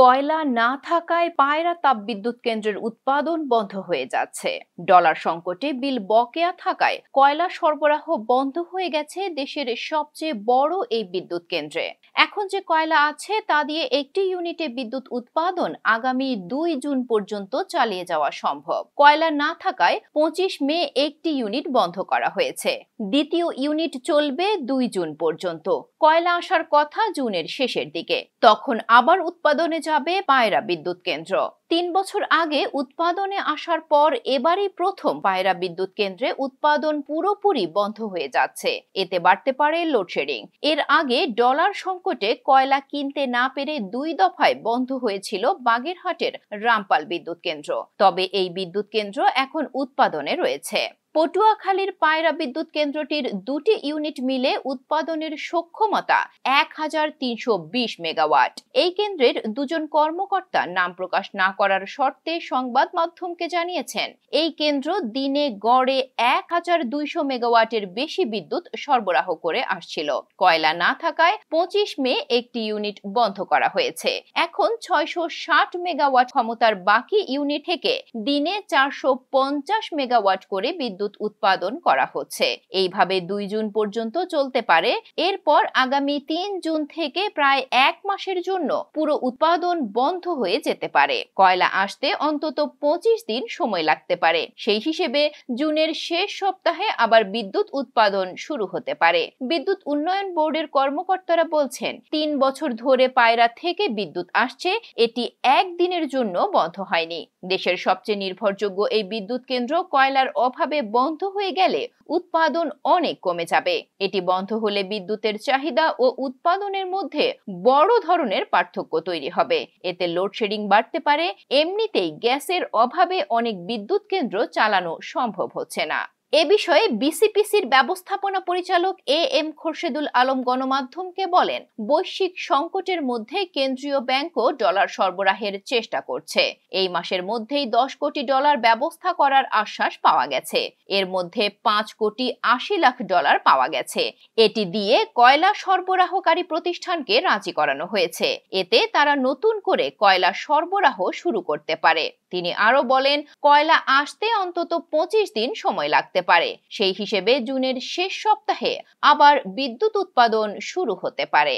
কয়লা না থাকায় পায়রা তাপবিদ্যুৎ কেন্দ্রের উৎপাদন বন্ধ হয়ে যাচ্ছে ডলার সংকটে বিল বকেয়া থাকায় কয়লা সরবরাহ বন্ধ হয়ে গেছে দেশের সবচেয়ে বড় এই বিদ্যুৎ কেন্দ্রে এখন যে কয়লা আছে তা দিয়ে একটি ইউনিটে বিদ্যুৎ উৎপাদন আগামী দুই জুন পর্যন্ত চালিয়ে যাওয়া সম্ভব কয়লা না থাকায় পঁচিশ মে একটি ইউনিট বন্ধ করা হয়েছে দ্বিতীয় ইউনিট চলবে দুই জুন পর্যন্ত কয়লা আসার কথা জুনের শেষের দিকে তখন আবার উৎপাদনে যাবে পায়রা বিদ্যুৎ কেন্দ্র তিন বছর আগে উৎপাদনে আসার পর এবারই প্রথম পায়রা বিদ্যুৎ কেন্দ্রে উৎপাদন পুরোপুরি বন্ধ হয়ে যাচ্ছে এতে বাড়তে পারে লোডশেডিং এর আগে ডলার সংকটে কয়লা কিনতে না পেরে দুই দফায় বন্ধ হয়েছিল বাগেরহাটের রামপাল বিদ্যুৎ কেন্দ্র তবে এই বিদ্যুৎ কেন্দ্র এখন উৎপাদনে রয়েছে পটুয়াখালীর পায়রা বিদ্যুৎ কেন্দ্রটির দুটি ইউনিট মিলে উৎপাদনের সক্ষমতা এক মেগাওয়াট এই কেন্দ্রের দুজন কর্মকর্তা নাম প্রকাশ না করার শর্তে সংবাদ মাধ্যমকে জানিয়েছেন এই কেন্দ্র দিনে গড়ে এক মেগাওয়াটের বেশি বিদ্যুৎ সরবরাহ করে আসছিল কয়লা না থাকায় পঁচিশ মে একটি ইউনিট বন্ধ করা হয়েছে এখন ছয়শ ষাট মেগাওয়াট ক্ষমতার বাকি ইউনিট থেকে দিনে চারশো মেগাওয়াট করে বিদ্যুৎ বিদ্যুৎ উৎপাদন করা হচ্ছে এইভাবে দুই জুন পর্যন্ত চলতে পারে এরপর আগামী তিন জুন থেকে প্রায় এক মাসের জন্য পুরো উৎপাদন বন্ধ হয়ে যেতে পারে কয়লা আসতে অন্তত পঁচিশ দিন সময় লাগতে পারে সেই হিসেবে জুনের শেষ সপ্তাহে আবার বিদ্যুৎ উৎপাদন শুরু হতে পারে বিদ্যুৎ উন্নয়ন বোর্ডের কর্মকর্তারা বলছেন তিন বছর ধরে পায়রা থেকে বিদ্যুৎ আসছে এটি একদিনের জন্য বন্ধ হয়নি দেশের সবচেয়ে নির্ভরযোগ্য এই বিদ্যুৎ কেন্দ্র কয়লার অভাবে বন্ধ হয়ে গেলে উৎপাদন অনেক কমে যাবে এটি বন্ধ হলে বিদ্যুতের চাহিদা ও উৎপাদনের মধ্যে বড় ধরনের পার্থক্য তৈরি হবে এতে লোডশেডিং বাড়তে পারে এমনিতেই গ্যাসের অভাবে অনেক বিদ্যুৎ কেন্দ্র চালানো সম্ভব হচ্ছে না এ বিষয়ে বিসিপিসির ব্যবস্থাপনা পরিচালক এ এম খোরশেদুল আলম গণমাধ্যমকে বলেন বৈশ্বিক সংকটের মধ্যে কেন্দ্রীয় ব্যাংকও ডলার সরবরাহের চেষ্টা করছে এই মাসের মধ্যেই দশ কোটি ডলার ব্যবস্থা করার আশ্বাস পাওয়া গেছে এর মধ্যে পাঁচ কোটি আশি লাখ ডলার পাওয়া গেছে এটি দিয়ে কয়লা সরবরাহকারী প্রতিষ্ঠানকে রাজি করানো হয়েছে এতে তারা নতুন করে কয়লা সরবরাহ শুরু করতে পারে তিনি আরো বলেন কয়লা আসতে অন্তত পঁচিশ দিন সময় লাগতে পারে সেই হিসেবে জুনের শেষ সপ্তাহে আবার বিদ্যুৎ উৎপাদন শুরু হতে পারে